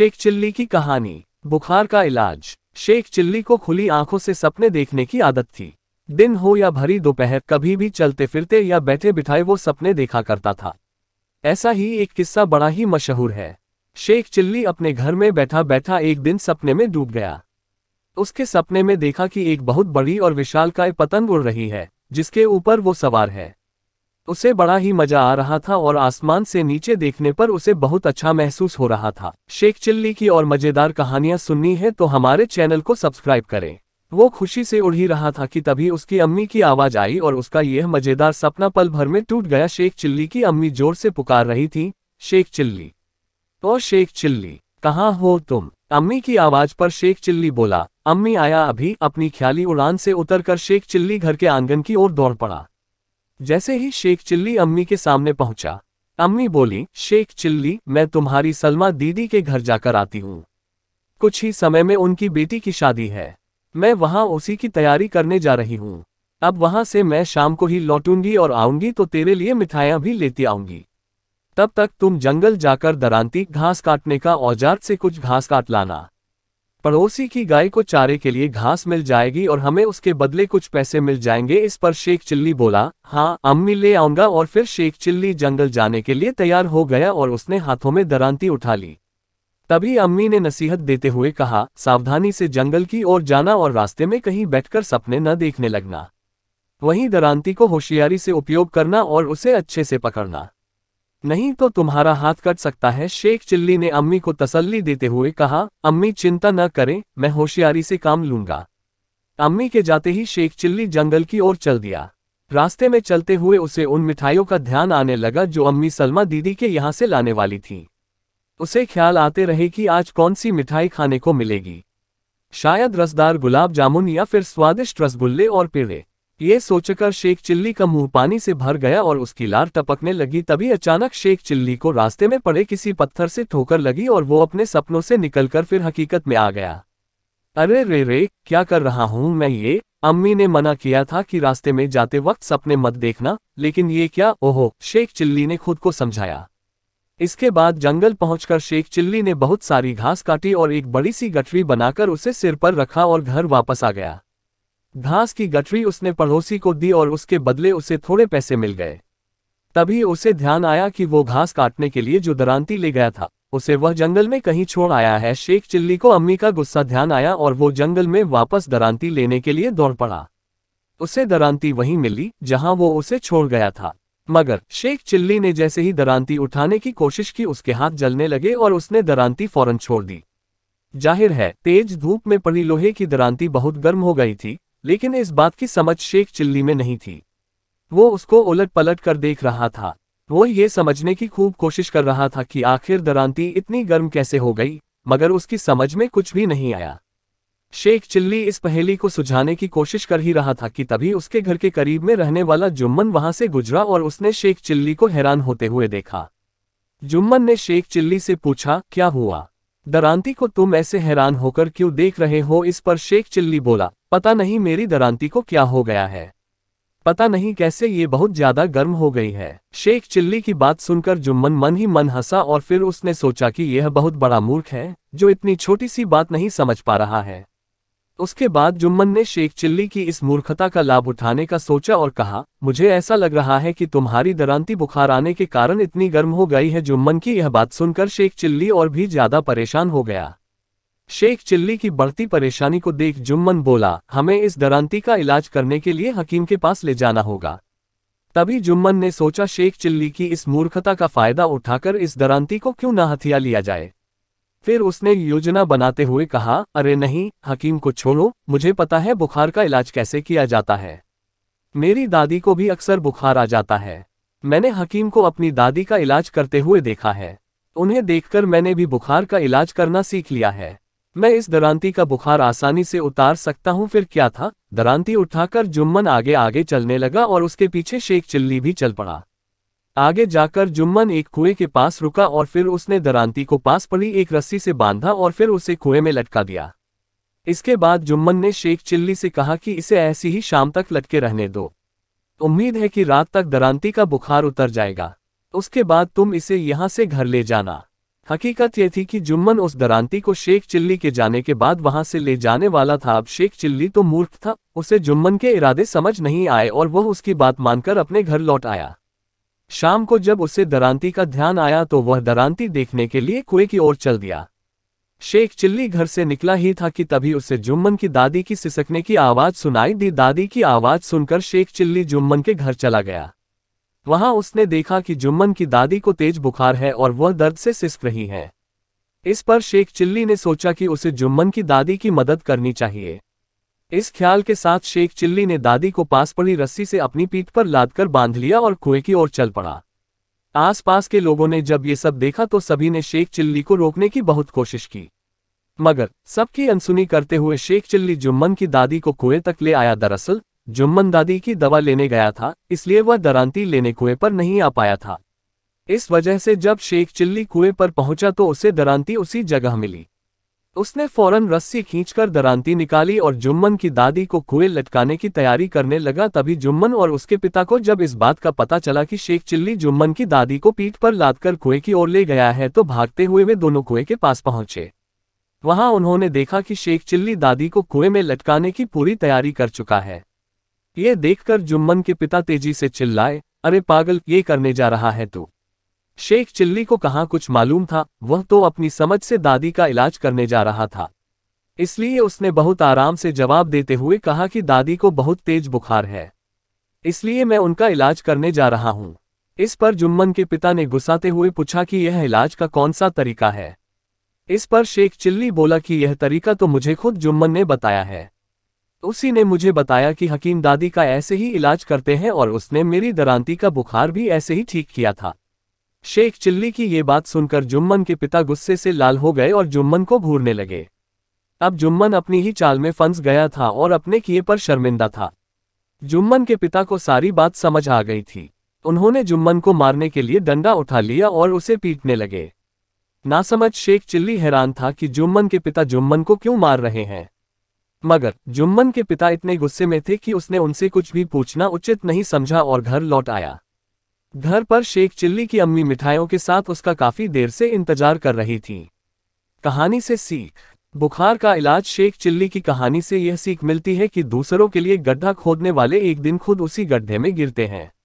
Sheikh chilli की कहानी बुखार का इलाज शेख चिल्ली को खुली आंखों से सपने देखने की आदत थी दिन हो या भरी दोपहर कभी भी चलते फिरते या बैठे बिठाए वो सपने देखा करता था ऐसा ही एक किस्सा बड़ा ही मशहूर है शेख चिल्ली अपने घर में बैठा बैठा एक दिन सपने में डूब गया उसके सपने में देखा कि एक बहुत बड़ी और विशालकाय पतंग उड़ रही है जिसके ऊपर वो सवार है उसे बड़ा ही मजा आ रहा था और आसमान से नीचे देखने पर उसे बहुत अच्छा महसूस हो रहा था शेख चिल्ली की और मजेदार कहानियां सुननी है तो हमारे चैनल को सब्सक्राइब करें वो खुशी से उड़ ही रहा था कि तभी उसकी अम्मी की आवाज आई और उसका यह मजेदार सपना पल भर में टूट गया शेख चिल्ली की अम्मी जोर से पुकार रही थी शेख चिल्ली ओ शेख चिल्ली कहाँ हो तुम अम्मी की आवाज पर शेख चिल्ली बोला अम्मी आया अभी अपनी ख्याली उड़ान से उतरकर शेख चिल्ली घर के आंगन की ओर दौड़ पड़ा जैसे ही शेख चिल्ली अम्मी के सामने पहुंचा अम्मी बोली शेख चिल्ली मैं तुम्हारी सलमा दीदी के घर जाकर आती हूँ कुछ ही समय में उनकी बेटी की शादी है मैं वहां उसी की तैयारी करने जा रही हूँ अब वहां से मैं शाम को ही लौटूंगी और आऊंगी तो तेरे लिए मिठाइयां भी लेती आऊंगी तब तक तुम जंगल जाकर दरांती घास काटने का औजार से कुछ घास काट लाना पड़ोसी की गाय को चारे के लिए घास मिल जाएगी और हमें उसके बदले कुछ पैसे मिल जाएंगे इस पर शेख चिल्ली बोला हाँ अम्मी ले आऊंगा और फिर शेख चिल्ली जंगल जाने के लिए तैयार हो गया और उसने हाथों में दरांती उठा ली तभी अम्मी ने नसीहत देते हुए कहा सावधानी से जंगल की ओर जाना और रास्ते में कहीं बैठकर सपने न देखने लगना वहीं दरांती को होशियारी से उपयोग करना और उसे अच्छे से पकड़ना नहीं तो तुम्हारा हाथ कट सकता है शेख चिल्ली ने अम्मी को तसल्ली देते हुए कहा अम्मी चिंता न करें मैं होशियारी से काम लूंगा अम्मी के जाते ही शेख चिल्ली जंगल की ओर चल दिया रास्ते में चलते हुए उसे उन मिठाइयों का ध्यान आने लगा जो अम्मी सलमा दीदी के यहाँ से लाने वाली थी उसे ख्याल आते रहे कि आज कौन सी मिठाई खाने को मिलेगी शायद रसदार गुलाब जामुन या फिर स्वादिष्ट रसगुल्ले और पेड़े ये सोचकर शेख चिल्ली का मुंह पानी से भर गया और उसकी लार टपकने लगी तभी अचानक शेख चिल्ली को रास्ते में पड़े किसी पत्थर से ठोकर लगी और वो अपने सपनों से निकलकर फिर हकीकत में आ गया अरे रे रे क्या कर रहा हूँ मैं ये अम्मी ने मना किया था कि रास्ते में जाते वक्त सपने मत देखना लेकिन ये क्या ओहो शेख चिल्ली ने खुद को समझाया इसके बाद जंगल पहुंचकर शेख चिल्ली ने बहुत सारी घास काटी और एक बड़ी सी गठरी बनाकर उसे सिर पर रखा और घर वापस आ गया घास की गठरी उसने पड़ोसी को दी और उसके बदले उसे थोड़े पैसे मिल गए तभी उसे ध्यान आया कि वो घास काटने के लिए जो दरांती ले गया था उसे वह जंगल में कहीं छोड़ आया है शेख चिल्ली को अम्मी का गुस्सा ध्यान आया और वो जंगल में वापस दरांती लेने के लिए दौड़ पड़ा उसे दरांती वहीं मिली जहां वो उसे छोड़ गया था मगर शेख चिल्ली ने जैसे ही दरांती उठाने की कोशिश की उसके हाथ जलने लगे और उसने दरांती फौरन छोड़ दी जाहिर है तेज धूप में पड़ी लोहे की दरांती बहुत गर्म हो गई थी लेकिन इस बात की समझ शेख चिल्ली में नहीं थी वो उसको उलट पलट कर देख रहा था वो ये समझने की खूब कोशिश कर रहा था कि आखिर दरांती इतनी गर्म कैसे हो गई मगर उसकी समझ में कुछ भी नहीं आया शेख चिल्ली इस पहेली को सुझाने की कोशिश कर ही रहा था कि तभी उसके घर के करीब में रहने वाला जुम्मन वहां से गुजरा और उसने शेख चिल्ली को हैरान होते हुए देखा जुम्मन ने शेख चिल्ली से पूछा क्या हुआ दरांती को तुम ऐसे हैरान होकर क्यों देख रहे हो इस पर शेख चिल्ली बोला पता नहीं मेरी दरांती को क्या हो गया है पता नहीं कैसे ये बहुत ज्यादा गर्म हो गई है शेख चिल्ली की बात सुनकर जुम्मन मन ही मन हंसा और फिर उसने सोचा कि यह बहुत बड़ा मूर्ख है जो इतनी छोटी सी बात नहीं समझ पा रहा है उसके बाद जुम्मन ने शेख चिल्ली की इस मूर्खता का लाभ उठाने का सोचा और कहा मुझे ऐसा लग रहा है कि तुम्हारी दरांती बुखार आने के कारण इतनी गर्म हो गई है जुम्मन की यह बात सुनकर शेख चिल्ली और भी ज्यादा परेशान हो गया शेख चिल्ली की बढ़ती परेशानी को देख जुम्मन बोला हमें इस दरांती का इलाज करने के लिए हकीम के पास ले जाना होगा तभी जुम्मन ने सोचा शेख चिल्ली की इस मूर्खता का फायदा उठाकर इस दरांती को क्यों ना हथिया लिया जाए फिर उसने योजना बनाते हुए कहा अरे नहीं हकीम को छोड़ो मुझे पता है बुखार का इलाज कैसे किया जाता है मेरी दादी को भी अक्सर बुखार आ जाता है मैंने हकीम को अपनी दादी का इलाज करते हुए देखा है उन्हें देखकर मैंने भी बुखार का इलाज करना सीख लिया है मैं इस दरांती का बुखार आसानी से उतार सकता हूँ फिर क्या था दरांती उठाकर जुम्मन आगे आगे चलने लगा और उसके पीछे शेख चिल्ली भी चल पड़ा आगे जाकर जुम्मन एक कुएं के पास रुका और फिर उसने दरांती को पास पड़ी एक रस्सी से बांधा और फिर उसे कुएं में लटका दिया इसके बाद जुम्मन ने शेख चिल्ली से कहा कि इसे ऐसी ही शाम तक लटके रहने दो उम्मीद है कि रात तक दरांती का बुखार उतर जाएगा उसके बाद तुम इसे यहाँ से घर ले जाना हकीकत यह थी कि जुम्मन उस दरांती को शेख चिल्ली के जाने के बाद वहां से ले जाने वाला था अब शेख चिल्ली तो मूर्ख था उसे जुम्मन के इरादे समझ नहीं आए और वह उसकी बात मानकर अपने घर लौट आया शाम को जब उसे दरांती का ध्यान आया तो वह दरांती देखने के लिए कुएं की ओर चल दिया शेख चिल्ली घर से निकला ही था कि तभी उसे जुम्मन की दादी की सिसकने की आवाज़ सुनाई दी दादी की आवाज़ सुनकर शेख चिल्ली जुम्मन के घर चला गया वहां उसने देखा कि जुम्मन की दादी को तेज बुखार है और वह दर्द से सिस्क रही है इस पर शेख चिल्ली ने सोचा कि उसे जुम्मन की दादी की मदद करनी चाहिए इस ख्याल के साथ शेख चिल्ली ने दादी को पास पड़ी रस्सी से अपनी पीठ पर लादकर बांध लिया और कुएं की ओर चल पड़ा आसपास के लोगों ने जब ये सब देखा तो सभी ने शेख चिल्ली को रोकने की बहुत कोशिश की मगर सबकी अनसुनी करते हुए शेख चिल्ली जुम्मन की दादी को कुएं तक ले आया दरअसल जुम्मन दादी की दवा लेने गया था इसलिए वह दरांती लेने कुएं पर नहीं आ पाया था इस वजह से जब शेख चिल्ली कुएं पर पहुंचा तो उसे दरांती उसी जगह मिली उसने फौरन रस्सी खींचकर दरांती निकाली और जुम्मन की दादी को कुएं लटकाने की तैयारी करने लगा तभी जुम्मन और उसके पिता को जब इस बात का पता चला कि शेख चिल्ली जुम्मन की दादी को पीठ पर लादकर कुएं की ओर ले गया है तो भागते हुए वे दोनों कुएं के पास पहुंचे वहां उन्होंने देखा कि शेख चिल्ली दादी को कुएं में लटकाने की पूरी तैयारी कर चुका है ये देखकर जुम्मन के पिता तेजी से चिल्लाए अरे पागल ये करने जा रहा है तू शेख चिल्ली को कहाँ कुछ मालूम था वह तो अपनी समझ से दादी का इलाज करने जा रहा था इसलिए उसने बहुत आराम से जवाब देते हुए कहा कि दादी को बहुत तेज बुखार है इसलिए मैं उनका इलाज करने जा रहा हूँ इस पर जुम्मन के पिता ने गुस्साते हुए पूछा कि यह इलाज का कौन सा तरीका है इस पर शेख चिल्ली बोला कि यह तरीका तो मुझे खुद जुम्मन ने बताया है उसी ने मुझे बताया कि हकीम दादी का ऐसे ही इलाज करते हैं और उसने मेरी दरांती का बुखार भी ऐसे ही ठीक किया था शेख चिल्ली की ये बात सुनकर जुम्मन के पिता गुस्से से लाल हो गए और जुम्मन को घूरने लगे अब जुम्मन अपनी ही चाल में फंस गया था और अपने किए पर शर्मिंदा था जुम्मन के पिता को सारी बात समझ आ गई थी उन्होंने जुम्मन को मारने के लिए डंडा उठा लिया और उसे पीटने लगे नासमझ शेख चिल्ली हैरान था कि जुम्मन के पिता जुम्मन को क्यों मार रहे हैं मगर जुम्मन के पिता इतने गुस्से में थे कि उसने उनसे कुछ भी पूछना उचित नहीं समझा और घर लौट आया घर पर शेख चिल्ली की अम्मी मिठाइयों के साथ उसका काफी देर से इंतजार कर रही थी कहानी से सीख बुखार का इलाज शेख चिल्ली की कहानी से यह सीख मिलती है कि दूसरों के लिए गड्ढा खोदने वाले एक दिन खुद उसी गड्ढे में गिरते हैं